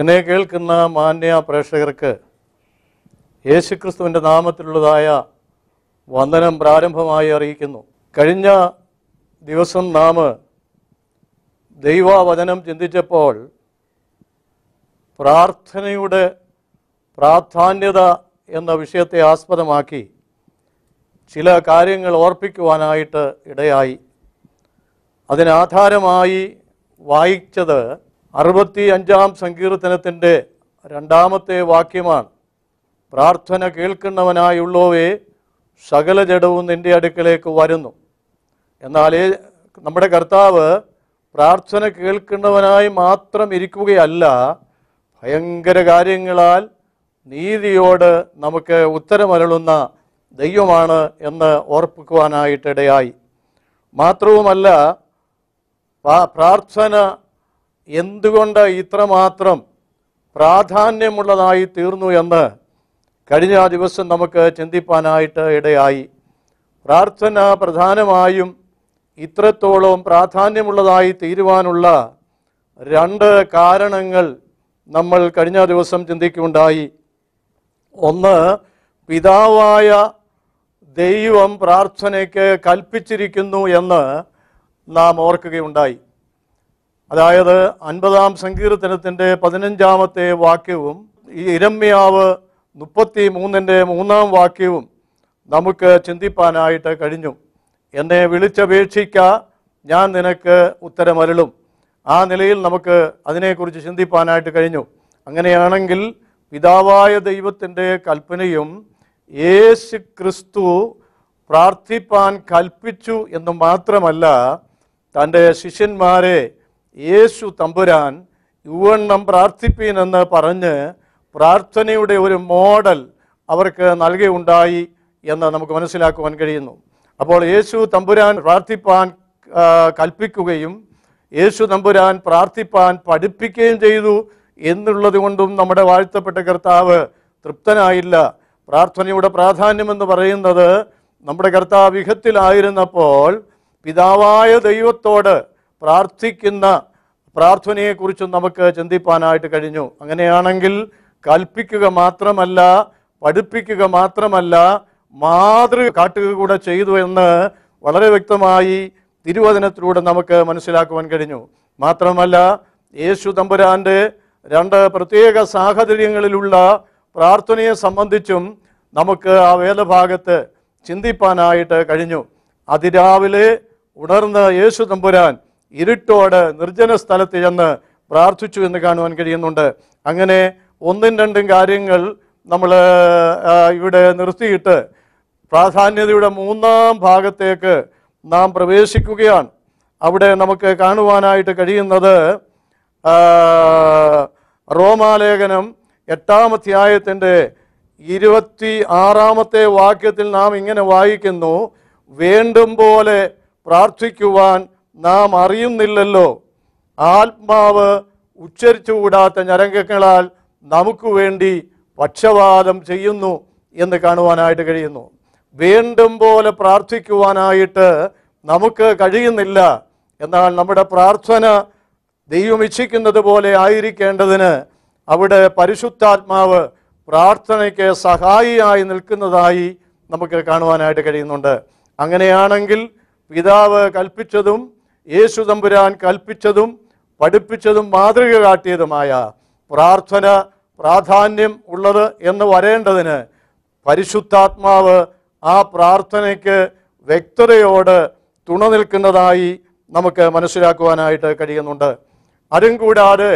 എന്നെ കേൾക്കുന്ന മാന്യ പ്രേക്ഷകർക്ക് യേശുക്രിസ്തുവിൻ്റെ നാമത്തിലുള്ളതായ വന്ദനം പ്രാരംഭമായി അറിയിക്കുന്നു കഴിഞ്ഞ ദിവസം നാം ദൈവവചനം ചിന്തിച്ചപ്പോൾ പ്രാർത്ഥനയുടെ പ്രാധാന്യത എന്ന വിഷയത്തെ ആസ്പദമാക്കി ചില കാര്യങ്ങൾ ഓർപ്പിക്കുവാനായിട്ട് ഇടയായി അതിനാധാരമായി വായിച്ചത് അറുപത്തി അഞ്ചാം സങ്കീർത്തനത്തിൻ്റെ രണ്ടാമത്തെ വാക്യമാണ് പ്രാർത്ഥന കേൾക്കുന്നവനായുള്ളവേ സകല ജഡവും നിൻ്റെ അടുക്കലേക്ക് വരുന്നു എന്നാൽ നമ്മുടെ കർത്താവ് പ്രാർത്ഥന കേൾക്കുന്നവനായി മാത്രം ഇരിക്കുകയല്ല ഭയങ്കര കാര്യങ്ങളാൽ നീതിയോട് നമുക്ക് ഉത്തരമരളുന്ന ദൈവമാണ് എന്ന് ഓർപ്പിക്കുവാനായിട്ടിടയായി മാത്രവുമല്ല പ്രാർത്ഥന എന്തുകൊണ്ട് ഇത്രമാത്രം പ്രാധാന്യമുള്ളതായി തീർന്നു എന്ന് കഴിഞ്ഞ ദിവസം നമുക്ക് ചിന്തിപ്പാനായിട്ട് ഇടയായി പ്രാർത്ഥന പ്രധാനമായും ഇത്രത്തോളം പ്രാധാന്യമുള്ളതായി തീരുവാനുള്ള രണ്ട് കാരണങ്ങൾ നമ്മൾ കഴിഞ്ഞ ദിവസം ചിന്തിക്കുകയുണ്ടായി ഒന്ന് പിതാവായ ദൈവം പ്രാർത്ഥനയ്ക്ക് കൽപ്പിച്ചിരിക്കുന്നു എന്ന് നാം ഓർക്കുകയുണ്ടായി അതായത് അൻപതാം സങ്കീർത്തനത്തിൻ്റെ പതിനഞ്ചാമത്തെ വാക്യവും ഈ ഇരമ്യാവ് മുപ്പത്തി മൂന്നിൻ്റെ മൂന്നാം വാക്യവും നമുക്ക് ചിന്തിപ്പാനായിട്ട് കഴിഞ്ഞു എന്നെ വിളിച്ചപേക്ഷിക്ക ഞാൻ നിനക്ക് ഉത്തരമരുളും ആ നിലയിൽ നമുക്ക് അതിനെക്കുറിച്ച് ചിന്തിപ്പാനായിട്ട് കഴിഞ്ഞു അങ്ങനെയാണെങ്കിൽ പിതാവായ ദൈവത്തിൻ്റെ കൽപ്പനയും യേശു ക്രിസ്തു പ്രാർത്ഥിപ്പാൻ കൽപ്പിച്ചു എന്ന് മാത്രമല്ല തൻ്റെ ശിഷ്യന്മാരെ യേശു തമ്പുരാൻ ഇവണ്ണം പ്രാർത്ഥിപ്പീനെന്ന് പറഞ്ഞ് പ്രാർത്ഥനയുടെ ഒരു മോഡൽ അവർക്ക് നൽകിയുണ്ടായി എന്ന് നമുക്ക് മനസ്സിലാക്കുവാൻ കഴിയുന്നു അപ്പോൾ യേശു തമ്പുരാൻ പ്രാർത്ഥിപ്പാൻ കൽപ്പിക്കുകയും യേശു തമ്പുരാൻ പ്രാർത്ഥിപ്പാൻ പഠിപ്പിക്കുകയും ചെയ്തു എന്നുള്ളത് കൊണ്ടും നമ്മുടെ വാഴ്ത്തപ്പെട്ട കർത്താവ് തൃപ്തനായില്ല പ്രാർത്ഥനയുടെ പ്രാധാന്യമെന്ന് പറയുന്നത് നമ്മുടെ കർത്താവ് വിഹത്തിലായിരുന്നപ്പോൾ പിതാവായ ദൈവത്തോട് പ്രാർത്ഥിക്കുന്ന പ്രാർത്ഥനയെക്കുറിച്ചും നമുക്ക് ചിന്തിപ്പാനായിട്ട് കഴിഞ്ഞു അങ്ങനെയാണെങ്കിൽ കൽപ്പിക്കുക മാത്രമല്ല പഠിപ്പിക്കുക മാത്രമല്ല മാതൃക കാട്ടുക കൂടെ ചെയ്തു എന്ന് വളരെ വ്യക്തമായി തിരുവചനത്തിലൂടെ നമുക്ക് മനസ്സിലാക്കുവാൻ കഴിഞ്ഞു മാത്രമല്ല യേശു തമ്പുരാൻ്റെ രണ്ട് പ്രത്യേക സാഹചര്യങ്ങളിലുള്ള പ്രാർത്ഥനയെ സംബന്ധിച്ചും നമുക്ക് ആ വേദഭാഗത്ത് ചിന്തിപ്പാനായിട്ട് കഴിഞ്ഞു അതിരാവിലെ ഉണർന്ന് യേശു തമ്പുരാൻ ഇരുട്ടോട് നിർജ്ജന സ്ഥലത്ത് ചെന്ന് പ്രാർത്ഥിച്ചു എന്ന് കാണുവാൻ കഴിയുന്നുണ്ട് അങ്ങനെ ഒന്നും രണ്ടും കാര്യങ്ങൾ നമ്മൾ ഇവിടെ നിർത്തിയിട്ട് പ്രാധാന്യതയുടെ മൂന്നാം ഭാഗത്തേക്ക് നാം പ്രവേശിക്കുകയാണ് അവിടെ നമുക്ക് കാണുവാനായിട്ട് കഴിയുന്നത് റോമാലേഖനം എട്ടാം അധ്യായത്തിൻ്റെ ഇരുപത്തി ആറാമത്തെ വാക്യത്തിൽ നാം ഇങ്ങനെ വായിക്കുന്നു വേണ്ടും പോലെ പ്രാർത്ഥിക്കുവാൻ നാം അറിയുന്നില്ലല്ലോ ആത്മാവ് ഉച്ചരിച്ചുകൂടാത്ത ഞരങ്കങ്ങളാൽ നമുക്ക് വേണ്ടി പക്ഷപാതം ചെയ്യുന്നു എന്ന് കാണുവാനായിട്ട് കഴിയുന്നു വീണ്ടും പോലെ പ്രാർത്ഥിക്കുവാനായിട്ട് നമുക്ക് കഴിയുന്നില്ല എന്നാൽ നമ്മുടെ പ്രാർത്ഥന ദൈവം ഇച്ഛിക്കുന്നത് പോലെ ആയിരിക്കേണ്ടതിന് അവിടെ പരിശുദ്ധാത്മാവ് പ്രാർത്ഥനയ്ക്ക് സഹായിയായി നിൽക്കുന്നതായി നമുക്ക് കാണുവാനായിട്ട് കഴിയുന്നുണ്ട് അങ്ങനെയാണെങ്കിൽ പിതാവ് കൽപ്പിച്ചതും യേശു തമ്പുരാൻ കൽപ്പിച്ചതും പഠിപ്പിച്ചതും മാതൃക കാട്ടിയതുമായ പ്രാർത്ഥന പ്രാധാന്യം ഉള്ളത് എന്ന് വരേണ്ടതിന് പരിശുദ്ധാത്മാവ് ആ പ്രാർത്ഥനയ്ക്ക് വ്യക്തതയോട് തുണ നിൽക്കുന്നതായി നമുക്ക് മനസ്സിലാക്കുവാനായിട്ട് കഴിയുന്നുണ്ട് അതും കൂടാതെ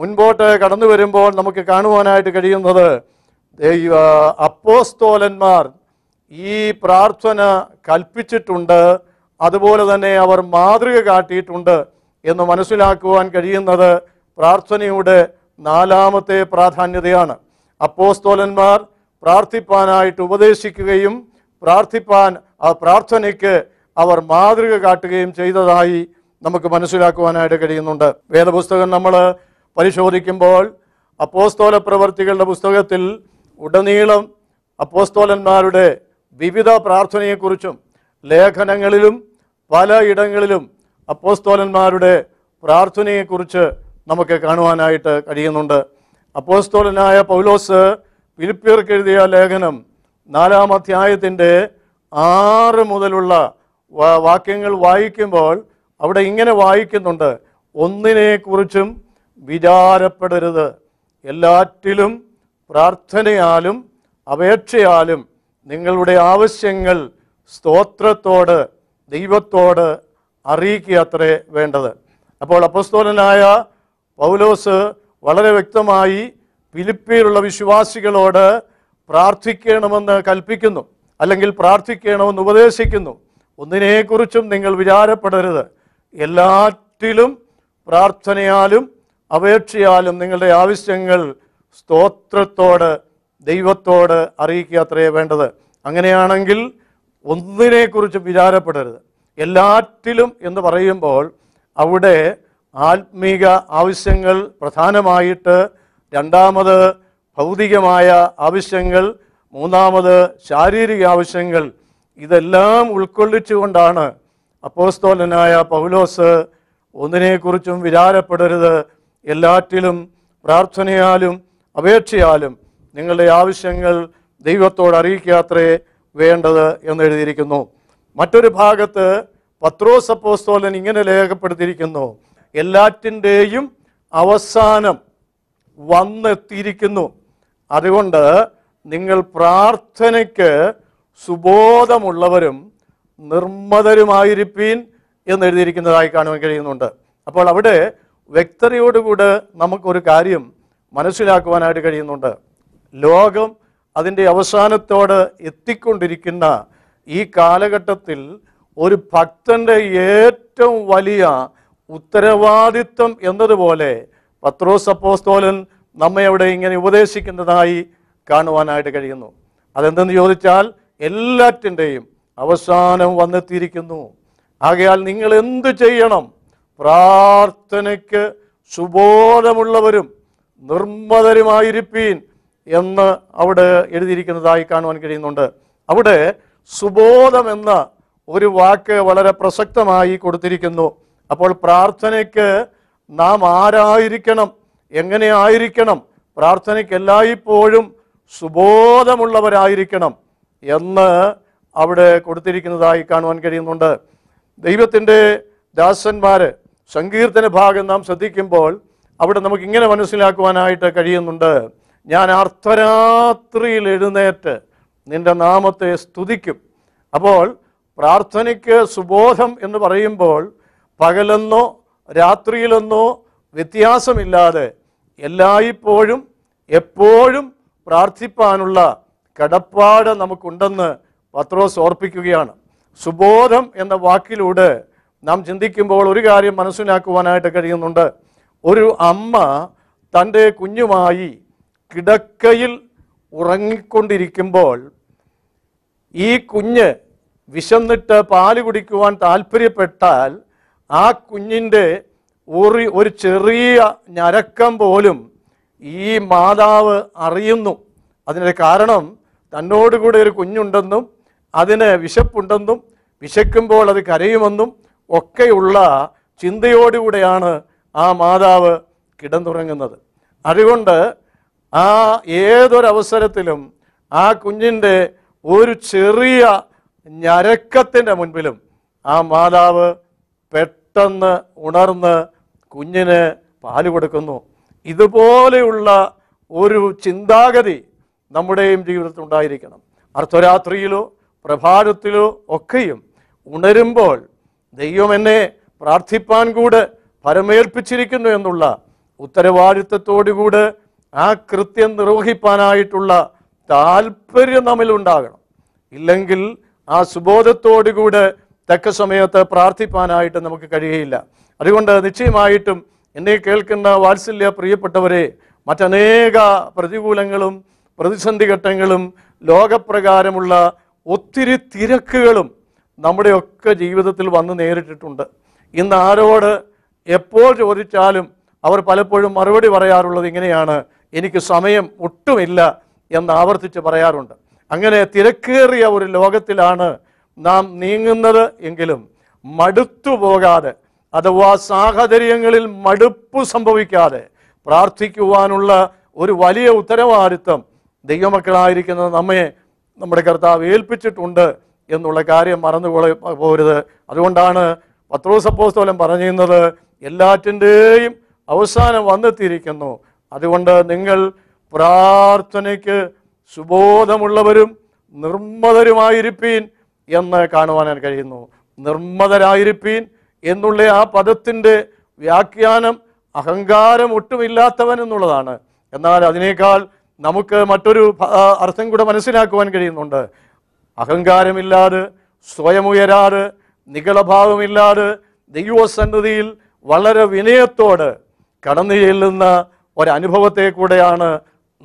മുൻപോട്ട് കടന്നു വരുമ്പോൾ നമുക്ക് കാണുവാനായിട്ട് കഴിയുന്നത് അപ്പോസ്തോലന്മാർ ഈ പ്രാർത്ഥന കൽപ്പിച്ചിട്ടുണ്ട് അതുപോലെ തന്നെ അവർ മാതൃക കാട്ടിയിട്ടുണ്ട് എന്ന് മനസ്സിലാക്കുവാൻ കഴിയുന്നത് പ്രാർത്ഥനയുടെ നാലാമത്തെ പ്രാധാന്യതയാണ് അപ്പോസ്തോലന്മാർ പ്രാർത്ഥിപ്പാനായിട്ട് ഉപദേശിക്കുകയും പ്രാർത്ഥിപ്പാൻ ആ പ്രാർത്ഥനയ്ക്ക് അവർ മാതൃക കാട്ടുകയും ചെയ്തതായി നമുക്ക് മനസ്സിലാക്കുവാനായിട്ട് കഴിയുന്നുണ്ട് വേദപുസ്തകം നമ്മൾ പരിശോധിക്കുമ്പോൾ അപ്പോസ്തോല പ്രവർത്തികളുടെ പുസ്തകത്തിൽ ഉടനീളം അപ്പോസ്തോലന്മാരുടെ വിവിധ പ്രാർത്ഥനയെക്കുറിച്ചും ലേഖനങ്ങളിലും പലയിടങ്ങളിലും അപ്പോസ്തോലന്മാരുടെ പ്രാർത്ഥനയെക്കുറിച്ച് നമുക്ക് കാണുവാനായിട്ട് കഴിയുന്നുണ്ട് അപ്പോസ്തോലനായ പൗലോസ് ഫിലിപ്പിയർക്ക് എഴുതിയ ലേഖനം നാലാം അധ്യായത്തിൻ്റെ ആറ് മുതലുള്ള വാക്യങ്ങൾ വായിക്കുമ്പോൾ അവിടെ ഇങ്ങനെ വായിക്കുന്നുണ്ട് ഒന്നിനെക്കുറിച്ചും വിചാരപ്പെടരുത് എല്ലാറ്റിലും പ്രാർത്ഥനയാലും അപേക്ഷയാലും നിങ്ങളുടെ ആവശ്യങ്ങൾ സ്തോത്രത്തോട് ദൈവത്തോട് അറിയിക്കുക അത്രേ വേണ്ടത് അപ്പോൾ അപ്പസ്തോലനായ പൗലോസ് വളരെ വ്യക്തമായി ഫിലിപ്പിയിലുള്ള വിശ്വാസികളോട് പ്രാർത്ഥിക്കണമെന്ന് കൽപ്പിക്കുന്നു അല്ലെങ്കിൽ പ്രാർത്ഥിക്കണമെന്ന് ഉപദേശിക്കുന്നു ഒന്നിനെക്കുറിച്ചും നിങ്ങൾ വിചാരപ്പെടരുത് എല്ലാറ്റിലും പ്രാർത്ഥനയാലും അപേക്ഷയാലും നിങ്ങളുടെ ആവശ്യങ്ങൾ സ്തോത്രത്തോട് ദൈവത്തോട് അറിയിക്കുക അത്രയേ വേണ്ടത് അങ്ങനെയാണെങ്കിൽ ഒന്നിനെക്കുറിച്ചും വിചാരപ്പെടരുത് എല്ലാറ്റിലും എന്ന് പറയുമ്പോൾ അവിടെ ആത്മീക ആവശ്യങ്ങൾ പ്രധാനമായിട്ട് രണ്ടാമത് ഭൗതികമായ ആവശ്യങ്ങൾ മൂന്നാമത് ശാരീരിക ആവശ്യങ്ങൾ ഇതെല്ലാം ഉൾക്കൊള്ളിച്ചുകൊണ്ടാണ് അപ്പോസ്തോലനായ പൗലോസ് ഒന്നിനെക്കുറിച്ചും വിചാരപ്പെടരുത് എല്ലാറ്റിലും പ്രാർത്ഥനയാലും അപേക്ഷയാലും നിങ്ങളുടെ ആവശ്യങ്ങൾ ദൈവത്തോട് അറിയിക്കാത്രേ വേണ്ടത് എന്നെഴുതിയിരിക്കുന്നു മറ്റൊരു ഭാഗത്ത് പത്രോസ് അപ്പോസ്തോലൻ ഇങ്ങനെ രേഖപ്പെടുത്തിയിരിക്കുന്നു എല്ലാറ്റിൻ്റെയും അവസാനം വന്നെത്തിയിരിക്കുന്നു അതുകൊണ്ട് നിങ്ങൾ പ്രാർത്ഥനയ്ക്ക് സുബോധമുള്ളവരും നിർമ്മതരുമായിരിപ്പീൻ എന്നെഴുതിയിരിക്കുന്നതായി കാണുവാൻ കഴിയുന്നുണ്ട് അപ്പോൾ അവിടെ വ്യക്തതയോടുകൂടെ നമുക്കൊരു കാര്യം മനസ്സിലാക്കുവാനായിട്ട് കഴിയുന്നുണ്ട് ലോകം അതിൻ്റെ അവസാനത്തോട് എത്തിക്കൊണ്ടിരിക്കുന്ന ഈ കാലഘട്ടത്തിൽ ഒരു ഭക്തൻ്റെ ഏറ്റവും വലിയ ഉത്തരവാദിത്വം എന്നതുപോലെ പത്രോസ് അപ്പോസ്തോലൻ നമ്മെ അവിടെ ഇങ്ങനെ ഉപദേശിക്കുന്നതായി കാണുവാനായിട്ട് കഴിയുന്നു അതെന്തെന്ന് ചോദിച്ചാൽ എല്ലാറ്റിൻ്റെയും അവസാനം വന്നെത്തിയിരിക്കുന്നു ആകയാൽ നിങ്ങൾ എന്തു ചെയ്യണം പ്രാർത്ഥനയ്ക്ക് സുബോധമുള്ളവരും നിർമ്മതരുമായിരിക്കും എന്ന് അവിടെ എഴുതിയിരിക്കുന്നതായി കാണുവാൻ കഴിയുന്നുണ്ട് അവിടെ സുബോധം എന്ന ഒരു വാക്ക് വളരെ പ്രസക്തമായി കൊടുത്തിരിക്കുന്നു അപ്പോൾ പ്രാർത്ഥനയ്ക്ക് നാം ആരായിരിക്കണം എങ്ങനെ ആയിരിക്കണം പ്രാർത്ഥനയ്ക്ക് എല്ലായ്പ്പോഴും സുബോധമുള്ളവരായിരിക്കണം എന്ന് അവിടെ കൊടുത്തിരിക്കുന്നതായി കാണുവാൻ കഴിയുന്നുണ്ട് ദൈവത്തിൻ്റെ ദാസന്മാർ സങ്കീർത്തന ഭാഗം നാം ശ്രദ്ധിക്കുമ്പോൾ അവിടെ നമുക്ക് ഇങ്ങനെ മനസ്സിലാക്കുവാനായിട്ട് കഴിയുന്നുണ്ട് ഞാൻ അർദ്ധരാത്രിയിൽ എഴുന്നേറ്റ് നിന്റെ നാമത്തെ സ്തുതിക്കും അപ്പോൾ പ്രാർത്ഥനയ്ക്ക് സുബോധം എന്ന് പറയുമ്പോൾ പകലെന്നോ രാത്രിയിലെന്നോ വ്യത്യാസമില്ലാതെ എല്ലായ്പ്പോഴും എപ്പോഴും പ്രാർത്ഥിപ്പാനുള്ള കടപ്പാട് നമുക്കുണ്ടെന്ന് പത്രോസ് ഓർപ്പിക്കുകയാണ് സുബോധം എന്ന വാക്കിലൂടെ നാം ചിന്തിക്കുമ്പോൾ ഒരു കാര്യം മനസ്സിലാക്കുവാനായിട്ട് കഴിയുന്നുണ്ട് ഒരു അമ്മ തൻ്റെ കുഞ്ഞുമായി കിടക്കയിൽ ഉറങ്ങിക്കൊണ്ടിരിക്കുമ്പോൾ ഈ കുഞ്ഞ് വിശന്നിട്ട് പാല് കുടിക്കുവാൻ താല്പര്യപ്പെട്ടാൽ ആ കുഞ്ഞിൻ്റെ ഒരു ഒരു ചെറിയ ഞരക്കം പോലും ഈ മാതാവ് അറിയുന്നു അതിൻ്റെ കാരണം തന്നോടുകൂടെ ഒരു കുഞ്ഞുണ്ടെന്നും അതിന് വിശപ്പുണ്ടെന്നും വിശക്കുമ്പോൾ അത് കരയുമെന്നും ഒക്കെയുള്ള ചിന്തയോടുകൂടെയാണ് ആ മാതാവ് കിടന്നുറങ്ങുന്നത് അതുകൊണ്ട് ആ ഏതൊരവസരത്തിലും ആ കുഞ്ഞിൻ്റെ ഒരു ചെറിയ ഞരക്കത്തിൻ്റെ മുൻപിലും ആ മാതാവ് പെട്ടെന്ന് ഉണർന്ന് കുഞ്ഞിന് പാല് കൊടുക്കുന്നു ഇതുപോലെയുള്ള ഒരു ചിന്താഗതി നമ്മുടെയും ജീവിതത്തിൽ ഉണ്ടായിരിക്കണം അർദ്ധരാത്രിയിലോ പ്രഭാതത്തിലോ ഒക്കെയും ഉണരുമ്പോൾ ദൈവം എന്നെ പ്രാർത്ഥിപ്പാൻ കൂടെ പരമേൽപ്പിച്ചിരിക്കുന്നു എന്നുള്ള ഉത്തരവാദിത്വത്തോടുകൂടെ ആ കൃത്യം നിർവഹിപ്പാനായിട്ടുള്ള താല്പര്യം നമ്മൾ ഉണ്ടാകണം ഇല്ലെങ്കിൽ ആ സുബോധത്തോടുകൂടെ തക്ക സമയത്ത് പ്രാർത്ഥിപ്പാനായിട്ട് നമുക്ക് കഴിയയില്ല അതുകൊണ്ട് നിശ്ചയമായിട്ടും എന്നെ കേൾക്കുന്ന വാത്സല്യ പ്രിയപ്പെട്ടവരെ മറ്റനേക പ്രതികൂലങ്ങളും പ്രതിസന്ധി ഘട്ടങ്ങളും ലോകപ്രകാരമുള്ള ഒത്തിരി തിരക്കുകളും നമ്മുടെയൊക്കെ ജീവിതത്തിൽ വന്ന് നേരിട്ടിട്ടുണ്ട് ഇന്ന് ആരോട് എപ്പോൾ ചോദിച്ചാലും അവർ പലപ്പോഴും മറുപടി പറയാറുള്ളത് ഇങ്ങനെയാണ് എനിക്ക് സമയം ഒട്ടുമില്ല എന്ന് ആവർത്തിച്ച് പറയാറുണ്ട് അങ്ങനെ തിരക്കേറിയ ഒരു ലോകത്തിലാണ് നാം നീങ്ങുന്നത് എങ്കിലും മടുത്തു പോകാതെ അഥവാ സാഹചര്യങ്ങളിൽ മടുപ്പ് സംഭവിക്കാതെ പ്രാർത്ഥിക്കുവാനുള്ള ഒരു വലിയ ഉത്തരവാദിത്വം ദൈവമക്കളായിരിക്കുന്നത് നമ്മെ നമ്മുടെ കർത്താവ് ഏൽപ്പിച്ചിട്ടുണ്ട് എന്നുള്ള കാര്യം മറന്നു പോരുത് അതുകൊണ്ടാണ് പത്രോസപ്പോസ്തോലം പറഞ്ഞിരുന്നത് എല്ലാറ്റിൻ്റെയും അവസാനം വന്നെത്തിയിരിക്കുന്നു അതുകൊണ്ട് നിങ്ങൾ പ്രാർത്ഥനയ്ക്ക് സുബോധമുള്ളവരും നിർമ്മതരുമായിരിപ്പീൻ എന്ന് കാണുവാൻ കഴിയുന്നു നിർമ്മതരായിരിപ്പീൻ എന്നുള്ള ആ പദത്തിൻ്റെ വ്യാഖ്യാനം അഹങ്കാരം ഒട്ടുമില്ലാത്തവൻ എന്നുള്ളതാണ് എന്നാൽ അതിനേക്കാൾ നമുക്ക് മറ്റൊരു അർത്ഥം കൂടെ മനസ്സിലാക്കുവാൻ കഴിയുന്നുണ്ട് അഹങ്കാരമില്ലാതെ സ്വയം ഉയരാതെ നികളഭാവമില്ലാതെ ദൈവസന്നിധിയിൽ വളരെ വിനയത്തോട് കടന്നു ചെല്ലുന്ന ഒരനുഭവത്തെ കൂടെയാണ്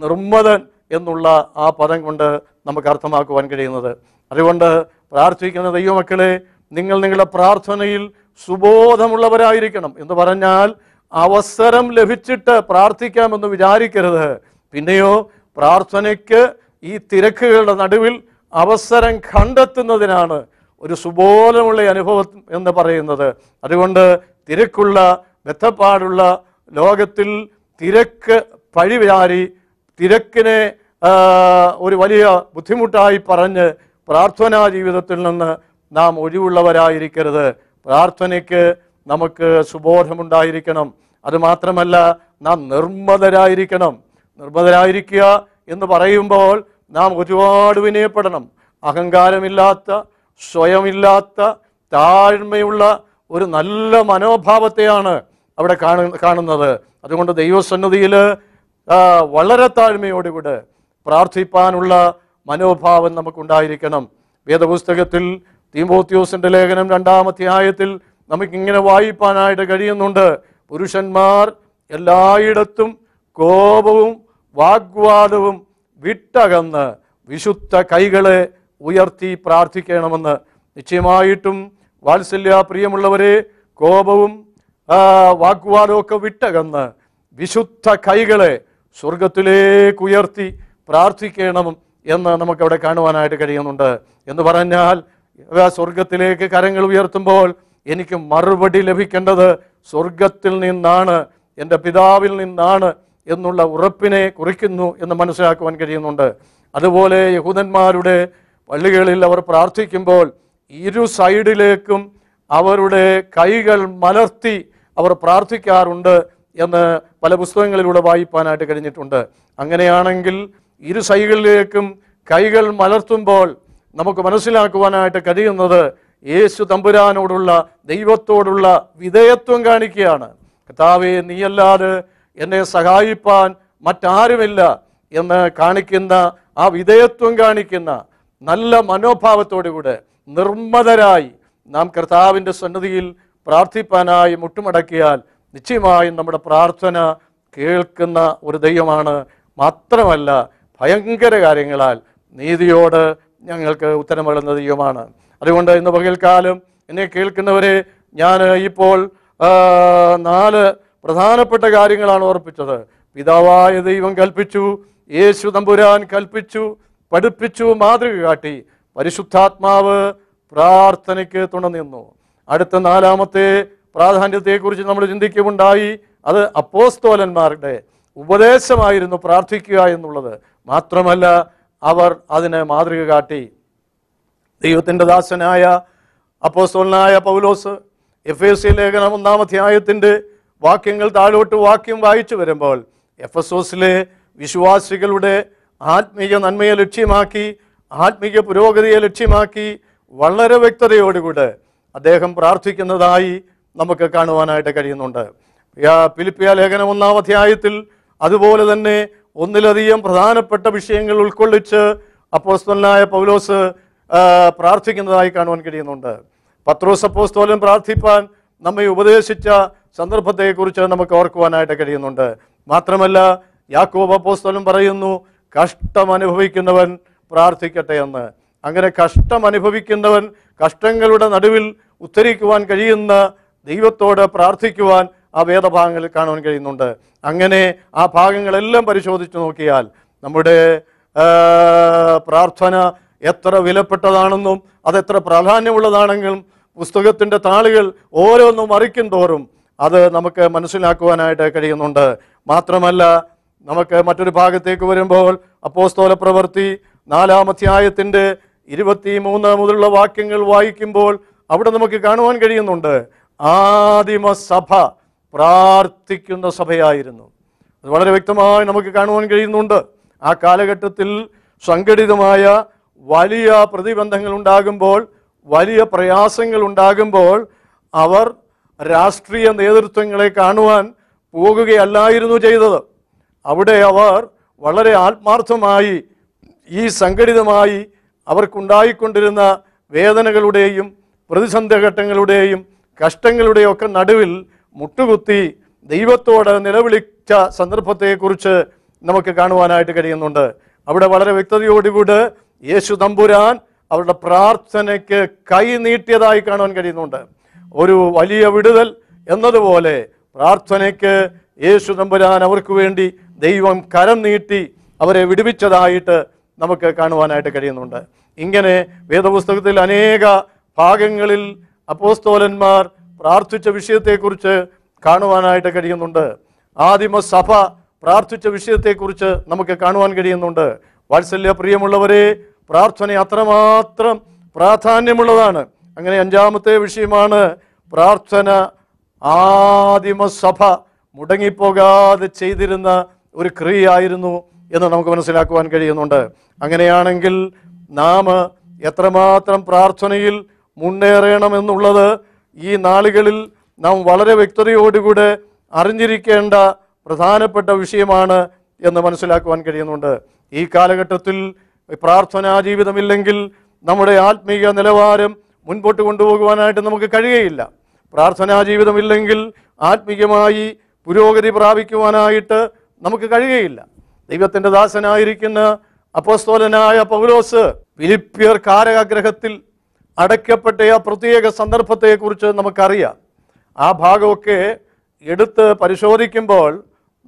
നിർമ്മതൻ എന്നുള്ള ആ പദം കൊണ്ട് നമുക്ക് അർത്ഥമാക്കുവാൻ കഴിയുന്നത് അതുകൊണ്ട് പ്രാർത്ഥിക്കുന്ന ദൈവമക്കളെ നിങ്ങൾ നിങ്ങളുടെ പ്രാർത്ഥനയിൽ സുബോധമുള്ളവരായിരിക്കണം എന്ന് പറഞ്ഞാൽ അവസരം ലഭിച്ചിട്ട് പ്രാർത്ഥിക്കാമെന്ന് വിചാരിക്കരുത് പിന്നെയോ പ്രാർത്ഥനയ്ക്ക് ഈ തിരക്കുകളുടെ നടുവിൽ അവസരം കണ്ടെത്തുന്നതിനാണ് ഒരു സുബോധമുള്ള അനുഭവം എന്ന് പറയുന്നത് അതുകൊണ്ട് തിരക്കുള്ള ബന്ധപ്പാടുള്ള ലോകത്തിൽ തിരക്ക് പഴിവിഴാരി തിരക്കിനെ ഒരു വലിയ ബുദ്ധിമുട്ടായി പറഞ്ഞ് പ്രാർത്ഥനാ ജീവിതത്തിൽ നിന്ന് നാം ഒഴിവുള്ളവരായിരിക്കരുത് പ്രാർത്ഥനയ്ക്ക് നമുക്ക് സുബോധമുണ്ടായിരിക്കണം അതുമാത്രമല്ല നാം നിർമ്മതരായിരിക്കണം നിർമ്മതരായിരിക്കുക എന്ന് പറയുമ്പോൾ നാം ഒരുപാട് വിനയപ്പെടണം അഹങ്കാരമില്ലാത്ത സ്വയമില്ലാത്ത താഴ്മയുള്ള ഒരു നല്ല മനോഭാവത്തെയാണ് അവിടെ കാണു കാണുന്നത് അതുകൊണ്ട് ദൈവസന്നിധിയിൽ വളരെ താഴ്മയോടുകൂടെ പ്രാർത്ഥിപ്പാനുള്ള മനോഭാവം നമുക്കുണ്ടായിരിക്കണം വേദപുസ്തകത്തിൽ തീമ്പോത്യോസിൻ്റെ ലേഖനം രണ്ടാമധ്യായത്തിൽ നമുക്കിങ്ങനെ വായിപ്പാനായിട്ട് കഴിയുന്നുണ്ട് പുരുഷന്മാർ എല്ലായിടത്തും കോപവും വാഗ്വാദവും വിട്ടകന്ന് വിശുദ്ധ കൈകളെ ഉയർത്തി പ്രാർത്ഥിക്കണമെന്ന് നിശ്ചയമായിട്ടും വാത്സല്യ പ്രിയമുള്ളവരെ കോപവും വാഗ്വാദമൊക്കെ വിട്ടകന്ന് വിശുദ്ധ കൈകളെ സ്വർഗത്തിലേക്ക് ഉയർത്തി പ്രാർത്ഥിക്കണം എന്ന് നമുക്കവിടെ കാണുവാനായിട്ട് കഴിയുന്നുണ്ട് എന്ന് പറഞ്ഞാൽ സ്വർഗത്തിലേക്ക് കരങ്ങൾ ഉയർത്തുമ്പോൾ എനിക്ക് മറുപടി ലഭിക്കേണ്ടത് സ്വർഗത്തിൽ നിന്നാണ് എൻ്റെ പിതാവിൽ നിന്നാണ് എന്നുള്ള ഉറപ്പിനെ കുറിക്കുന്നു എന്ന് മനസ്സിലാക്കുവാൻ കഴിയുന്നുണ്ട് അതുപോലെ യഹൂദന്മാരുടെ പള്ളികളിൽ അവർ പ്രാർത്ഥിക്കുമ്പോൾ ഇരു സൈഡിലേക്കും അവരുടെ കൈകൾ മലർത്തി അവർ പ്രാർത്ഥിക്കാറുണ്ട് എന്ന് പല പുസ്തകങ്ങളിലൂടെ വായിപ്പാനായിട്ട് കഴിഞ്ഞിട്ടുണ്ട് അങ്ങനെയാണെങ്കിൽ ഇരു സൈകളിലേക്കും കൈകൾ മലർത്തുമ്പോൾ നമുക്ക് മനസ്സിലാക്കുവാനായിട്ട് കഴിയുന്നത് യേശു തമ്പുരാനോടുള്ള ദൈവത്തോടുള്ള വിധേയത്വം കാണിക്കുകയാണ് കർത്താവെ നീയല്ലാതെ എന്നെ സഹായിപ്പാൻ മറ്റാരുമില്ല എന്ന് കാണിക്കുന്ന ആ വിധേയത്വം കാണിക്കുന്ന നല്ല മനോഭാവത്തോടുകൂടെ നിർമ്മതരായി നാം കർത്താവിൻ്റെ സന്നദ്ധിയിൽ പ്രാർത്ഥിപ്പാനായി മുട്ടുമടക്കിയാൽ നിശ്ചയമായും നമ്മുടെ പ്രാർത്ഥന കേൾക്കുന്ന ഒരു ദൈവമാണ് മാത്രമല്ല ഭയങ്കര കാര്യങ്ങളാൽ നീതിയോട് ഞങ്ങൾക്ക് ഉത്തരമളുന്ന ദൈവമാണ് അതുകൊണ്ട് ഇന്ന് പകൽക്കാലം എന്നെ കേൾക്കുന്നവരെ ഞാൻ ഇപ്പോൾ നാല് പ്രധാനപ്പെട്ട കാര്യങ്ങളാണ് ഓർപ്പിച്ചത് പിതാവായ ദൈവം കൽപ്പിച്ചു യേശു തമ്പുരാൻ കൽപ്പിച്ചു പഠിപ്പിച്ചു മാതൃക കാട്ടി പരിശുദ്ധാത്മാവ് പ്രാർത്ഥനയ്ക്ക് തുണ നിന്നു അടുത്ത നാലാമത്തെ പ്രാധാന്യത്തെക്കുറിച്ച് നമ്മൾ ചിന്തിക്കുമുണ്ടായി അത് അപ്പോസ്തോലന്മാരുടെ ഉപദേശമായിരുന്നു പ്രാർത്ഥിക്കുക എന്നുള്ളത് മാത്രമല്ല അവർ അതിനെ മാതൃക കാട്ടി ദൈവത്തിൻ്റെ ദാസനായ അപ്പോസ്തോലനായ പൗലോസ് എഫ് എസ് സി ലേഖനം ഒന്നാം വാക്യങ്ങൾ താഴോട്ട് വാക്യം വായിച്ചു വരുമ്പോൾ എഫ് എസ് ഒസിലെ വിശ്വാസികളുടെ ആത്മീയ നന്മയെ ലക്ഷ്യമാക്കി ആത്മീയ പുരോഗതിയെ ലക്ഷ്യമാക്കി വളരെ വ്യക്തതയോടുകൂടെ അദ്ദേഹം പ്രാർത്ഥിക്കുന്നതായി നമുക്ക് കാണുവാനായിട്ട് കഴിയുന്നുണ്ട് പിലിപ്പിയ ലേഖനം ഒന്നാം അധ്യായത്തിൽ അതുപോലെ തന്നെ ഒന്നിലധികം പ്രധാനപ്പെട്ട വിഷയങ്ങൾ ഉൾക്കൊള്ളിച്ച് അപ്പോസ്തോലനായ പൗലോസ് പ്രാർത്ഥിക്കുന്നതായി കാണുവാൻ കഴിയുന്നുണ്ട് പത്രോസ് അപ്പോസ്തോലൻ പ്രാർത്ഥിപ്പാൻ നമ്മെ ഉപദേശിച്ച സന്ദർഭത്തെക്കുറിച്ച് നമുക്ക് ഓർക്കുവാനായിട്ട് കഴിയുന്നുണ്ട് മാത്രമല്ല യാക്കോബ് അപ്പോസ്തോലൻ പറയുന്നു കഷ്ടം അനുഭവിക്കുന്നവൻ പ്രാർത്ഥിക്കട്ടെ എന്ന് അങ്ങനെ കഷ്ടം അനുഭവിക്കുന്നവൻ കഷ്ടങ്ങളുടെ നടുവിൽ ഉത്തരിക്കുവാൻ കഴിയുന്ന ദൈവത്തോട് പ്രാർത്ഥിക്കുവാൻ ആ വേദഭാഗങ്ങളിൽ കാണുവാൻ കഴിയുന്നുണ്ട് അങ്ങനെ ആ ഭാഗങ്ങളെല്ലാം പരിശോധിച്ച് നോക്കിയാൽ നമ്മുടെ പ്രാർത്ഥന എത്ര വിലപ്പെട്ടതാണെന്നും അതെത്ര പ്രാധാന്യമുള്ളതാണെങ്കിലും പുസ്തകത്തിൻ്റെ താളുകൾ ഓരോന്നും മറിക്കും തോറും അത് നമുക്ക് മനസ്സിലാക്കുവാനായിട്ട് കഴിയുന്നുണ്ട് മാത്രമല്ല നമുക്ക് മറ്റൊരു ഭാഗത്തേക്ക് വരുമ്പോൾ അപ്പോസ്തോല പ്രവൃത്തി നാലാം ഇരുപത്തി മൂന്ന് മുതലുള്ള വാക്യങ്ങൾ വായിക്കുമ്പോൾ അവിടെ നമുക്ക് കാണുവാൻ കഴിയുന്നുണ്ട് ആദിമ സഭ പ്രാർത്ഥിക്കുന്ന സഭയായിരുന്നു അത് വളരെ വ്യക്തമായി നമുക്ക് കാണുവാൻ കഴിയുന്നുണ്ട് ആ കാലഘട്ടത്തിൽ സംഘടിതമായ വലിയ പ്രതിബന്ധങ്ങൾ ഉണ്ടാകുമ്പോൾ വലിയ പ്രയാസങ്ങൾ ഉണ്ടാകുമ്പോൾ അവർ രാഷ്ട്രീയ നേതൃത്വങ്ങളെ കാണുവാൻ പോകുകയല്ലായിരുന്നു ചെയ്തത് അവിടെ അവർ വളരെ ആത്മാർത്ഥമായി ഈ സംഘടിതമായി അവർക്കുണ്ടായിക്കൊണ്ടിരുന്ന വേദനകളുടെയും ഘട്ടങ്ങളുടെയും കഷ്ടങ്ങളുടെയും ഒക്കെ നടുവിൽ മുട്ടുകുത്തി ദൈവത്തോട് നിലവിളിച്ച സന്ദർഭത്തെക്കുറിച്ച് നമുക്ക് കാണുവാനായിട്ട് കഴിയുന്നുണ്ട് അവിടെ വളരെ വ്യക്തതയോടുകൂടി യേശു തമ്പുരാൻ അവരുടെ പ്രാർത്ഥനയ്ക്ക് കൈ നീട്ടിയതായി കാണാൻ കഴിയുന്നുണ്ട് ഒരു വലിയ വിടുതൽ എന്നതുപോലെ പ്രാർത്ഥനയ്ക്ക് യേശു തമ്പുരാൻ അവർക്ക് വേണ്ടി ദൈവം കരം നീട്ടി അവരെ വിടുവിച്ചതായിട്ട് നമുക്ക് കാണുവാനായിട്ട് കഴിയുന്നുണ്ട് ഇങ്ങനെ വേദപുസ്തകത്തിൽ അനേക ഭാഗങ്ങളിൽ അപ്പോസ്തോലന്മാർ പ്രാർത്ഥിച്ച വിഷയത്തെക്കുറിച്ച് കാണുവാനായിട്ട് കഴിയുന്നുണ്ട് ആദിമ സഭ പ്രാർത്ഥിച്ച വിഷയത്തെക്കുറിച്ച് നമുക്ക് കാണുവാൻ കഴിയുന്നുണ്ട് വാത്സല്യ പ്രിയമുള്ളവരെ പ്രാർത്ഥന അത്രമാത്രം പ്രാധാന്യമുള്ളതാണ് അങ്ങനെ അഞ്ചാമത്തെ വിഷയമാണ് പ്രാർത്ഥന ആദിമസഭ മുടങ്ങിപ്പോകാതെ ചെയ്തിരുന്ന ഒരു ആയിരുന്നു എന്ന് നമുക്ക് മനസ്സിലാക്കുവാൻ കഴിയുന്നുണ്ട് അങ്ങനെയാണെങ്കിൽ നാം എത്രമാത്രം പ്രാർത്ഥനയിൽ മുന്നേറണമെന്നുള്ളത് ഈ നാളുകളിൽ നാം വളരെ വ്യക്തതയോടുകൂടെ അറിഞ്ഞിരിക്കേണ്ട പ്രധാനപ്പെട്ട വിഷയമാണ് എന്ന് മനസ്സിലാക്കുവാൻ കഴിയുന്നുണ്ട് ഈ കാലഘട്ടത്തിൽ പ്രാർത്ഥനാ ജീവിതമില്ലെങ്കിൽ നമ്മുടെ ആത്മീയ നിലവാരം മുൻപോട്ട് കൊണ്ടുപോകുവാനായിട്ട് നമുക്ക് കഴിയുകയില്ല പ്രാർത്ഥനാ ജീവിതമില്ലെങ്കിൽ ആത്മീയമായി പുരോഗതി പ്രാപിക്കുവാനായിട്ട് നമുക്ക് കഴിയുകയില്ല ദൈവത്തിന്റെ ദാസനായിരിക്കുന്ന അപ്പോസ്തോലനായ പൗലോസ് ഫിലിപ്പിയർ കാരകാഗ്രഹത്തിൽ അടയ്ക്കപ്പെട്ട ആ പ്രത്യേക സന്ദർഭത്തെക്കുറിച്ച് നമുക്കറിയാം ആ ഭാഗമൊക്കെ എടുത്ത് പരിശോധിക്കുമ്പോൾ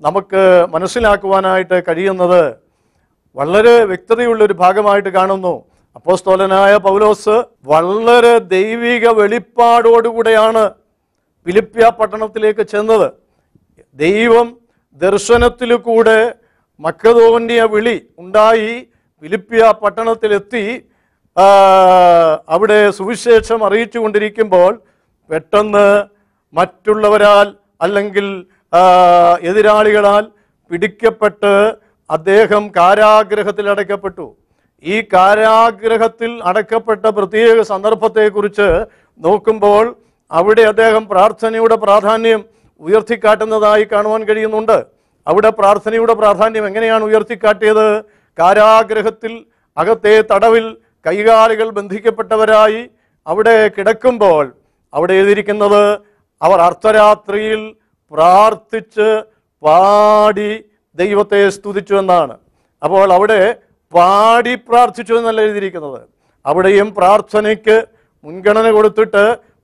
നമുക്ക് മനസ്സിലാക്കുവാനായിട്ട് കഴിയുന്നത് വളരെ വ്യക്തതയുള്ളൊരു ഭാഗമായിട്ട് കാണുന്നു അപ്പോസ്തോലനായ പൗലോസ് വളരെ ദൈവിക വെളിപ്പാടോടുകൂടെയാണ് ഫിലിപ്പിയ പട്ടണത്തിലേക്ക് ചെന്നത് ദൈവം ദർശനത്തിലൂടെ മക്കതോന്നിയ വിളി ഉണ്ടായി ഫിലിപ്പിയ പട്ടണത്തിലെത്തി അവിടെ സുവിശേഷം അറിയിച്ചു കൊണ്ടിരിക്കുമ്പോൾ പെട്ടെന്ന് മറ്റുള്ളവരാൽ അല്ലെങ്കിൽ എതിരാളികളാൽ പിടിക്കപ്പെട്ട് അദ്ദേഹം കാരാഗ്രഹത്തിൽ അടയ്ക്കപ്പെട്ടു ഈ കാരാഗ്രഹത്തിൽ അടക്കപ്പെട്ട പ്രത്യേക സന്ദർഭത്തെക്കുറിച്ച് നോക്കുമ്പോൾ അവിടെ അദ്ദേഹം പ്രാർത്ഥനയുടെ പ്രാധാന്യം ഉയർത്തിക്കാട്ടുന്നതായി കാണുവാൻ കഴിയുന്നുണ്ട് അവിടെ പ്രാർത്ഥനയുടെ പ്രാധാന്യം എങ്ങനെയാണ് ഉയർത്തിക്കാട്ടിയത് കാരാഗ്രഹത്തിൽ അകത്തെ തടവിൽ കൈകാലുകൾ ബന്ധിക്കപ്പെട്ടവരായി അവിടെ കിടക്കുമ്പോൾ അവിടെ എഴുതിയിരിക്കുന്നത് അവർ അർദ്ധരാത്രിയിൽ പ്രാർത്ഥിച്ച് പാടി ദൈവത്തെ സ്തുതിച്ചു എന്നാണ് അപ്പോൾ അവിടെ പാടി പ്രാർത്ഥിച്ചു എന്നല്ല എഴുതിയിരിക്കുന്നത് അവിടെയും പ്രാർത്ഥനയ്ക്ക് മുൻഗണന കൊടുത്തിട്ട്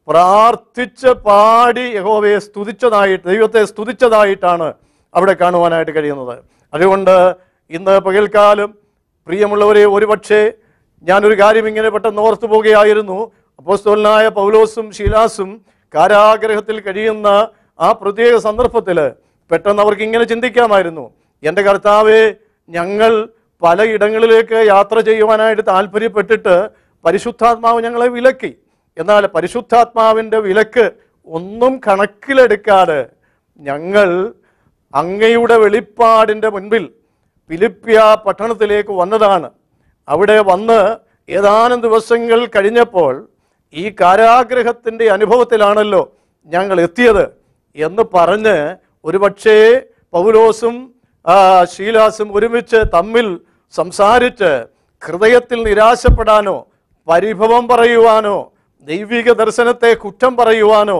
പ്രാർത്ഥിച്ച് പാടി യഹോവയെ സ്തുതിച്ചതായിട്ട് ദൈവത്തെ സ്തുതിച്ചതായിട്ടാണ് അവിടെ കാണുവാനായിട്ട് കഴിയുന്നത് അതുകൊണ്ട് ഇന്ന് പകൽക്കാലം പ്രിയമുള്ളവരെ ഒരുപക്ഷെ ഞാനൊരു കാര്യം ഇങ്ങനെ പെട്ടെന്ന് ഓർത്തു പോകുകയായിരുന്നു അപ്പോസ്തോലനായ പൗലോസും ശീലാസും കാരാഗ്രഹത്തിൽ കഴിയുന്ന ആ പ്രത്യേക സന്ദർഭത്തിൽ പെട്ടെന്ന് അവർക്ക് ഇങ്ങനെ ചിന്തിക്കാമായിരുന്നു എൻ്റെ കർത്താവെ ഞങ്ങൾ പല യാത്ര ചെയ്യുവാനായിട്ട് താല്പര്യപ്പെട്ടിട്ട് പരിശുദ്ധാത്മാവ് ഞങ്ങളെ വിലക്കി എന്നാൽ പരിശുദ്ധാത്മാവിൻ്റെ വിലക്ക് ഒന്നും കണക്കിലെടുക്കാതെ ഞങ്ങൾ അങ്ങയുടെ വെളിപ്പാടിൻ്റെ മുൻപിൽ ഫിലിപ്പിയ പട്ടണത്തിലേക്ക് വന്നതാണ് അവിടെ വന്ന് ഏതാനും ദിവസങ്ങൾ കഴിഞ്ഞപ്പോൾ ഈ കാരാഗ്രഹത്തിൻ്റെ അനുഭവത്തിലാണല്ലോ ഞങ്ങൾ എത്തിയത് എന്ന് പറഞ്ഞ് ഒരുപക്ഷേ പൗലോസും ശീലാസും ഒരുമിച്ച് തമ്മിൽ സംസാരിച്ച് ഹൃദയത്തിൽ നിരാശപ്പെടാനോ പരിഭവം പറയുവാനോ ദൈവിക ദർശനത്തെ കുറ്റം പറയുവാനോ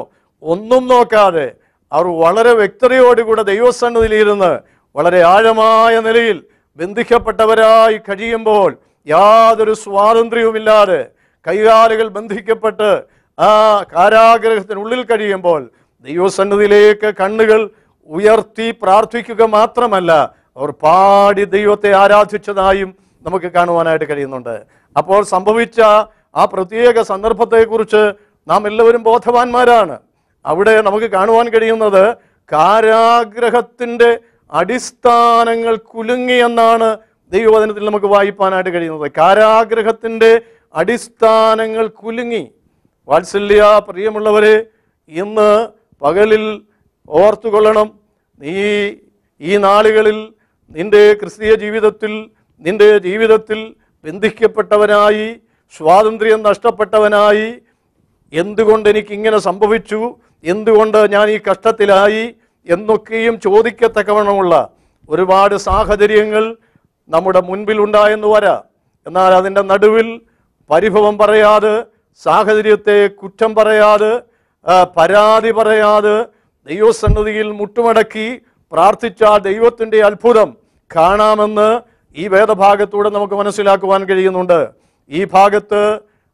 ഒന്നും നോക്കാതെ അവർ വളരെ വ്യക്തതയോടുകൂടെ ദൈവസന്നതിയിലിരുന്ന് വളരെ ആഴമായ നിലയിൽ ബന്ധിക്കപ്പെട്ടവരായി കഴിയുമ്പോൾ യാതൊരു സ്വാതന്ത്ര്യവുമില്ലാതെ കൈകാലുകൾ ബന്ധിക്കപ്പെട്ട് ആ കാരാഗ്രഹത്തിനുള്ളിൽ കഴിയുമ്പോൾ ദൈവസന്നതിയിലേക്ക് കണ്ണുകൾ ഉയർത്തി പ്രാർത്ഥിക്കുക മാത്രമല്ല അവർ പാടി ദൈവത്തെ ആരാധിച്ചതായും നമുക്ക് കാണുവാനായിട്ട് കഴിയുന്നുണ്ട് അപ്പോൾ സംഭവിച്ച ആ പ്രത്യേക സന്ദർഭത്തെക്കുറിച്ച് നാം എല്ലാവരും ബോധവാന്മാരാണ് അവിടെ നമുക്ക് കാണുവാൻ കഴിയുന്നത് കാരാഗ്രഹത്തിൻ്റെ അടിസ്ഥാനങ്ങൾ കുലുങ്ങി എന്നാണ് ദൈവവചനത്തിൽ നമുക്ക് വായിപ്പാനായിട്ട് കഴിയുന്നത് കാരാഗ്രഹത്തിൻ്റെ അടിസ്ഥാനങ്ങൾ കുലുങ്ങി വാത്സല്യ പ്രിയമുള്ളവരെ ഇന്ന് പകലിൽ ഓർത്തുകൊള്ളണം നീ ഈ നാളുകളിൽ നിൻ്റെ ക്രിസ്തീയ ജീവിതത്തിൽ നിൻ്റെ ജീവിതത്തിൽ ബന്ധിക്കപ്പെട്ടവനായി സ്വാതന്ത്ര്യം നഷ്ടപ്പെട്ടവനായി എന്തുകൊണ്ട് എനിക്ക് ഇങ്ങനെ സംഭവിച്ചു എന്തുകൊണ്ട് ഞാൻ ഈ കഷ്ടത്തിലായി എന്നൊക്കെയും ചോദിക്കത്തക്കവണമുള്ള ഒരുപാട് സാഹചര്യങ്ങൾ നമ്മുടെ ഉണ്ടായെന്ന് വരാം എന്നാൽ അതിൻ്റെ നടുവിൽ പരിഭവം പറയാതെ സാഹചര്യത്തെ കുറ്റം പറയാതെ പരാതി പറയാതെ ദൈവസന്നതിയിൽ മുട്ടുമടക്കി പ്രാർത്ഥിച്ച ദൈവത്തിൻ്റെ അത്ഭുതം കാണാമെന്ന് ഈ വേദഭാഗത്തൂടെ നമുക്ക് മനസ്സിലാക്കുവാൻ കഴിയുന്നുണ്ട് ഈ ഭാഗത്ത്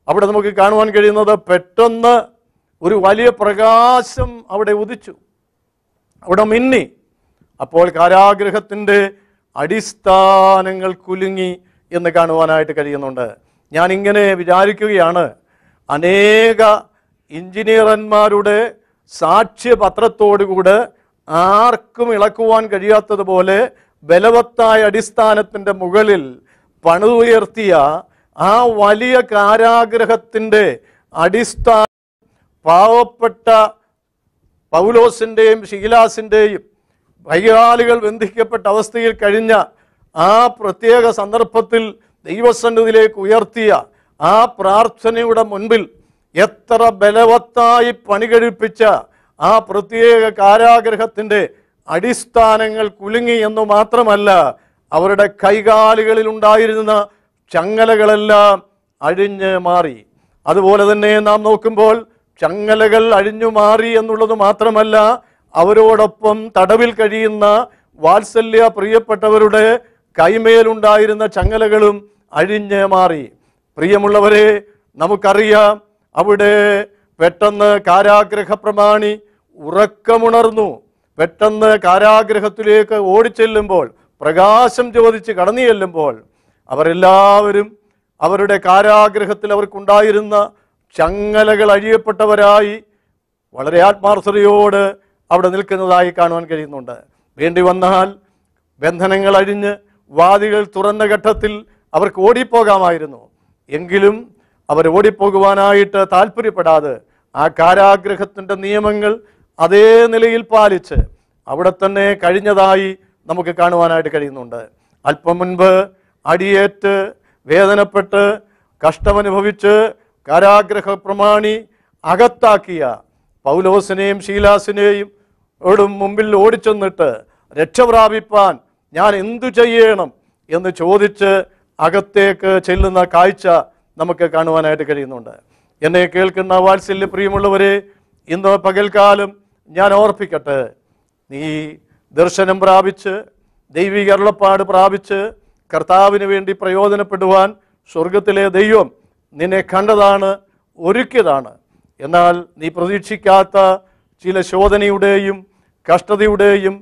അവിടെ നമുക്ക് കാണുവാൻ കഴിയുന്നത് പെട്ടെന്ന് ഒരു വലിയ പ്രകാശം അവിടെ ഉദിച്ചു അവിടെ മിന്നി അപ്പോൾ കാരാഗ്രഹത്തിൻ്റെ അടിസ്ഥാനങ്ങൾ കുലുങ്ങി എന്ന് കാണുവാനായിട്ട് കഴിയുന്നുണ്ട് ഞാൻ ഇങ്ങനെ വിചാരിക്കുകയാണ് അനേക എഞ്ചിനീയർമാരുടെ സാക്ഷ്യപത്രത്തോടുകൂടെ ആർക്കും ഇളക്കുവാൻ കഴിയാത്തതുപോലെ ബലവത്തായ അടിസ്ഥാനത്തിൻ്റെ മുകളിൽ പണിതുയർത്തിയ ആ വലിയ കാരാഗ്രഹത്തിൻ്റെ അടിസ്ഥാന പാവപ്പെട്ട പൗലോസിൻ്റെയും ഷീലാസിൻ്റെയും കൈകാലുകൾ ബന്ധിക്കപ്പെട്ട അവസ്ഥയിൽ കഴിഞ്ഞ ആ പ്രത്യേക സന്ദർഭത്തിൽ ദൈവസന്നിധിയിലേക്ക് ഉയർത്തിയ ആ പ്രാർത്ഥനയുടെ മുൻപിൽ എത്ര ബലവത്തായി പണികഴിപ്പിച്ച ആ പ്രത്യേക കാരാഗ്രഹത്തിൻ്റെ അടിസ്ഥാനങ്ങൾ കുലുങ്ങി എന്ന് മാത്രമല്ല അവരുടെ കൈകാലുകളിൽ ഉണ്ടായിരുന്ന ചങ്ങലകളെല്ലാം അഴിഞ്ഞ് മാറി അതുപോലെ തന്നെ നാം നോക്കുമ്പോൾ ചങ്ങലകൾ അഴിഞ്ഞു മാറി എന്നുള്ളത് മാത്രമല്ല അവരോടൊപ്പം തടവിൽ കഴിയുന്ന വാത്സല്യ പ്രിയപ്പെട്ടവരുടെ കൈമേലുണ്ടായിരുന്ന ചങ്ങലകളും അഴിഞ്ഞ് മാറി പ്രിയമുള്ളവരെ നമുക്കറിയാം അവിടെ പെട്ടെന്ന് കാരാഗ്രഹ പ്രമാണി ഉറക്കമുണർന്നു പെട്ടെന്ന് കാരാഗ്രഹത്തിലേക്ക് ഓടിച്ചെല്ലുമ്പോൾ പ്രകാശം ചോദിച്ച് കടന്നു ചെല്ലുമ്പോൾ അവരെല്ലാവരും അവരുടെ കാരാഗ്രഹത്തിൽ അവർക്കുണ്ടായിരുന്ന ചങ്ങലകൾ അഴിയപ്പെട്ടവരായി വളരെ ആത്മാർത്ഥതയോട് അവിടെ നിൽക്കുന്നതായി കാണുവാൻ കഴിയുന്നുണ്ട് വേണ്ടി വന്നാൽ ബന്ധനങ്ങൾ അഴിഞ്ഞ് വാദികൾ തുറന്ന ഘട്ടത്തിൽ അവർക്ക് ഓടിപ്പോകാമായിരുന്നു എങ്കിലും അവർ ഓടിപ്പോകുവാനായിട്ട് താല്പര്യപ്പെടാതെ ആ കാരാഗ്രഹത്തിൻ്റെ നിയമങ്ങൾ അതേ നിലയിൽ പാലിച്ച് അവിടെ തന്നെ കഴിഞ്ഞതായി നമുക്ക് കാണുവാനായിട്ട് കഴിയുന്നുണ്ട് അല്പം മുൻപ് അടിയേറ്റ് വേദനപ്പെട്ട് കഷ്ടമനുഭവിച്ച് കാരാഗ്രഹ പ്രമാണി അകത്താക്കിയ പൗലോസിനെയും ശീലാസിനെയും ഓടും മുമ്പിൽ ഓടിച്ചെന്നിട്ട് രക്ഷപ്രാപിപ്പാൻ ഞാൻ എന്തു ചെയ്യണം എന്ന് ചോദിച്ച് അകത്തേക്ക് ചെല്ലുന്ന കാഴ്ച നമുക്ക് കാണുവാനായിട്ട് കഴിയുന്നുണ്ട് എന്നെ കേൾക്കുന്ന വാത്സല്യ പ്രിയമുള്ളവരെ ഇന്ന് പകൽക്കാലം ഞാൻ ഓർപ്പിക്കട്ടെ നീ ദർശനം പ്രാപിച്ച് ദൈവിക പ്രാപിച്ച് കർത്താവിന് വേണ്ടി പ്രയോജനപ്പെടുവാൻ സ്വർഗത്തിലെ ദൈവം നിന്നെ കണ്ടതാണ് ഒരുക്കിയതാണ് എന്നാൽ നീ പ്രതീക്ഷിക്കാത്ത ചില ശോധനയുടെയും കഷ്ടതയുടെയും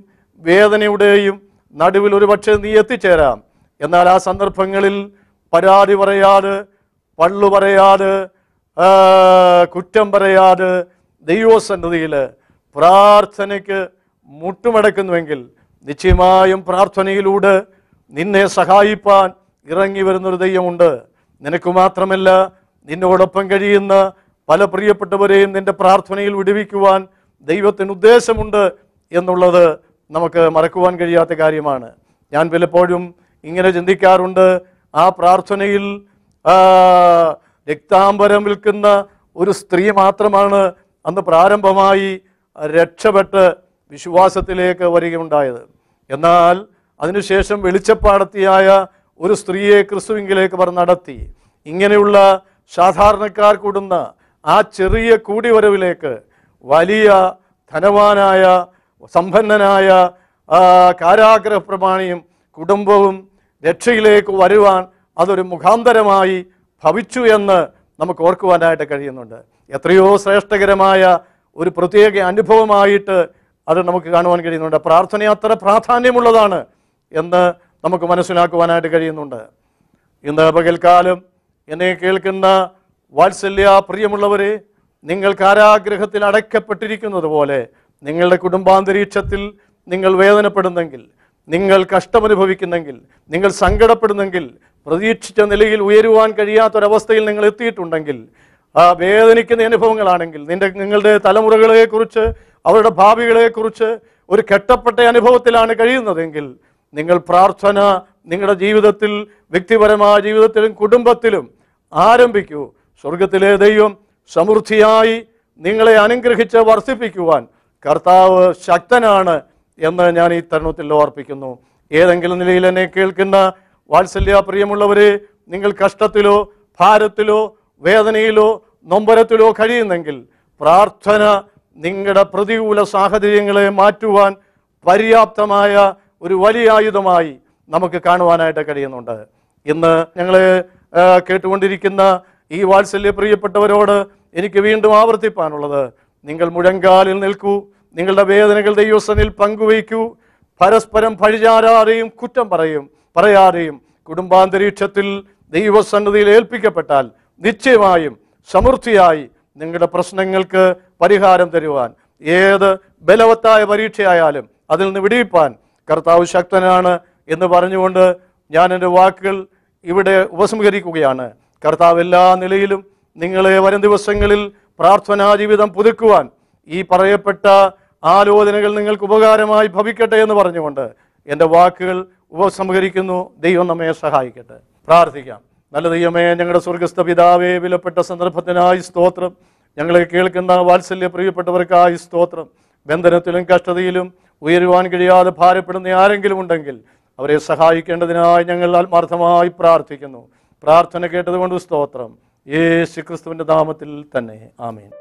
വേദനയുടെയും നടുവിൽ ഒരുപക്ഷെ നീ എത്തിച്ചേരാം എന്നാൽ ആ സന്ദർഭങ്ങളിൽ പരാതി പറയാതെ പള്ളു പറയാതെ കുറ്റം പറയാതെ ദൈവസന്നതിയിൽ പ്രാർത്ഥനയ്ക്ക് മുട്ടുമടക്കുന്നുവെങ്കിൽ നിശ്ചയമായും പ്രാർത്ഥനയിലൂടെ നിന്നെ സഹായിപ്പാൻ ഇറങ്ങി വരുന്നൊരു ദൈവമുണ്ട് നിനക്ക് മാത്രമല്ല നിന്നോടൊപ്പം കഴിയുന്ന പല പ്രിയപ്പെട്ടവരെയും നിന്റെ പ്രാർത്ഥനയിൽ വിടുവിക്കുവാൻ ദൈവത്തിന് ഉദ്ദേശമുണ്ട് എന്നുള്ളത് നമുക്ക് മറക്കുവാൻ കഴിയാത്ത കാര്യമാണ് ഞാൻ പലപ്പോഴും ഇങ്ങനെ ചിന്തിക്കാറുണ്ട് ആ പ്രാർത്ഥനയിൽ രക്താംബരം വിൽക്കുന്ന ഒരു സ്ത്രീ മാത്രമാണ് അന്ന് പ്രാരംഭമായി രക്ഷപ്പെട്ട് വിശ്വാസത്തിലേക്ക് വരികയുണ്ടായത് എന്നാൽ അതിനുശേഷം വെളിച്ചപ്പാടത്തിയായ ഒരു സ്ത്രീയെ ക്രിസ്തുവിങ്കിലേക്ക് അവർ നടത്തി ഇങ്ങനെയുള്ള സാധാരണക്കാർ കൂടുന്ന ആ ചെറിയ കൂടിവരവിലേക്ക് വലിയ ധനവാനായ സമ്പന്നനായ കാരാഗ്രഹ പ്രമാണിയും കുടുംബവും രക്ഷയിലേക്ക് വരുവാൻ അതൊരു മുഖാന്തരമായി ഭവിച്ചു എന്ന് നമുക്ക് ഓർക്കുവാനായിട്ട് കഴിയുന്നുണ്ട് എത്രയോ ശ്രേഷ്ഠകരമായ ഒരു പ്രത്യേക അനുഭവമായിട്ട് അത് നമുക്ക് കാണുവാൻ കഴിയുന്നുണ്ട് പ്രാർത്ഥന അത്ര പ്രാധാന്യമുള്ളതാണ് എന്ന് നമുക്ക് മനസ്സിലാക്കുവാനായിട്ട് കഴിയുന്നുണ്ട് ഇന്ന് പകൽക്കാലം എന്നെ കേൾക്കുന്ന വാത്സല്യ പ്രിയമുള്ളവരെ നിങ്ങൾ കാരാഗ്രഹത്തിൽ അടയ്ക്കപ്പെട്ടിരിക്കുന്നത് പോലെ നിങ്ങളുടെ കുടുംബാന്തരീക്ഷത്തിൽ നിങ്ങൾ വേദനപ്പെടുന്നെങ്കിൽ നിങ്ങൾ കഷ്ടമനുഭവിക്കുന്നെങ്കിൽ നിങ്ങൾ സങ്കടപ്പെടുന്നെങ്കിൽ പ്രതീക്ഷിച്ച നിലയിൽ ഉയരുവാൻ കഴിയാത്തൊരവസ്ഥയിൽ നിങ്ങൾ എത്തിയിട്ടുണ്ടെങ്കിൽ ആ വേദനിക്കുന്ന അനുഭവങ്ങളാണെങ്കിൽ നിന്റെ നിങ്ങളുടെ തലമുറകളെക്കുറിച്ച് അവരുടെ ഭാവികളെക്കുറിച്ച് ഒരു കെട്ടപ്പെട്ട അനുഭവത്തിലാണ് കഴിയുന്നതെങ്കിൽ നിങ്ങൾ പ്രാർത്ഥന നിങ്ങളുടെ ജീവിതത്തിൽ വ്യക്തിപരമായ ജീവിതത്തിലും കുടുംബത്തിലും ആരംഭിക്കൂ സ്വർഗത്തിലെ ദൈവം സമൃദ്ധിയായി നിങ്ങളെ അനുഗ്രഹിച്ച് വർദ്ധിപ്പിക്കുവാൻ കർത്താവ് ശക്തനാണ് എന്ന് ഞാൻ ഈ തരുണത്തിൽ ഓർപ്പിക്കുന്നു ഏതെങ്കിലും നിലയിൽ എന്നെ കേൾക്കുന്ന വാത്സല്യ പ്രിയമുള്ളവരെ നിങ്ങൾ കഷ്ടത്തിലോ ഭാരത്തിലോ വേദനയിലോ നൊമ്പരത്തിലോ കഴിയുന്നെങ്കിൽ പ്രാർത്ഥന നിങ്ങളുടെ പ്രതികൂല സാഹചര്യങ്ങളെ മാറ്റുവാൻ പര്യാപ്തമായ ഒരു വലിയ ആയുധമായി നമുക്ക് കാണുവാനായിട്ട് കഴിയുന്നുണ്ട് ഇന്ന് ഞങ്ങൾ കേട്ടുകൊണ്ടിരിക്കുന്ന ഈ വാത്സല്യ പ്രിയപ്പെട്ടവരോട് എനിക്ക് വീണ്ടും ആവർത്തിപ്പാനുള്ളത് നിങ്ങൾ മുഴങ്കാലിൽ നിൽക്കൂ നിങ്ങളുടെ വേദനകൾ ദൈവസനിൽ പങ്കുവയ്ക്കൂ പരസ്പരം പഴിചാരാതെയും കുറ്റം പറയും പറയാതെയും കുടുംബാന്തരീക്ഷത്തിൽ ദൈവസന്നിധിയിൽ ഏൽപ്പിക്കപ്പെട്ടാൽ നിശ്ചയമായും സമൃദ്ധിയായി നിങ്ങളുടെ പ്രശ്നങ്ങൾക്ക് പരിഹാരം തരുവാൻ ഏത് ബലവത്തായ പരീക്ഷയായാലും അതിൽ നിന്ന് വിടിയിപ്പാൻ കർത്താവ് ശക്തനാണ് എന്ന് പറഞ്ഞുകൊണ്ട് ഞാൻ എൻ്റെ വാക്കുകൾ ഇവിടെ ഉപസംഹരിക്കുകയാണ് കർത്താവ് എല്ലാ നിലയിലും നിങ്ങളെ വരും ദിവസങ്ങളിൽ പ്രാർത്ഥനാ ജീവിതം പുതുക്കുവാൻ ഈ പറയപ്പെട്ട ആലോചനകൾ നിങ്ങൾക്ക് ഉപകാരമായി ഭവിക്കട്ടെ എന്ന് പറഞ്ഞുകൊണ്ട് എൻ്റെ വാക്കുകൾ ഉപസംഹരിക്കുന്നു ദൈവം നമ്മെ സഹായിക്കട്ടെ പ്രാർത്ഥിക്കാം നല്ല ദൈവമേ ഞങ്ങളുടെ സ്വർഗസ്ഥ പിതാവേ വിലപ്പെട്ട സന്ദർഭത്തിനായി സ്തോത്രം ഞങ്ങളെ കേൾക്കുന്ന വാത്സല്യ പ്രിയപ്പെട്ടവർക്കായി സ്തോത്രം ബന്ധനത്തിലും കഷ്ടതയിലും ഉയരുവാൻ കഴിയാതെ ഭാരപ്പെടുന്ന ആരെങ്കിലും ഉണ്ടെങ്കിൽ അവരെ സഹായിക്കേണ്ടതിനായി ഞങ്ങൾ ആത്മാർത്ഥമായി പ്രാർത്ഥിക്കുന്നു പ്രാർത്ഥന കേട്ടതുകൊണ്ട് സ്തോത്രം യേശു ക്രിസ്തുവിൻ്റെ നാമത്തിൽ തന്നെ ആമീൻ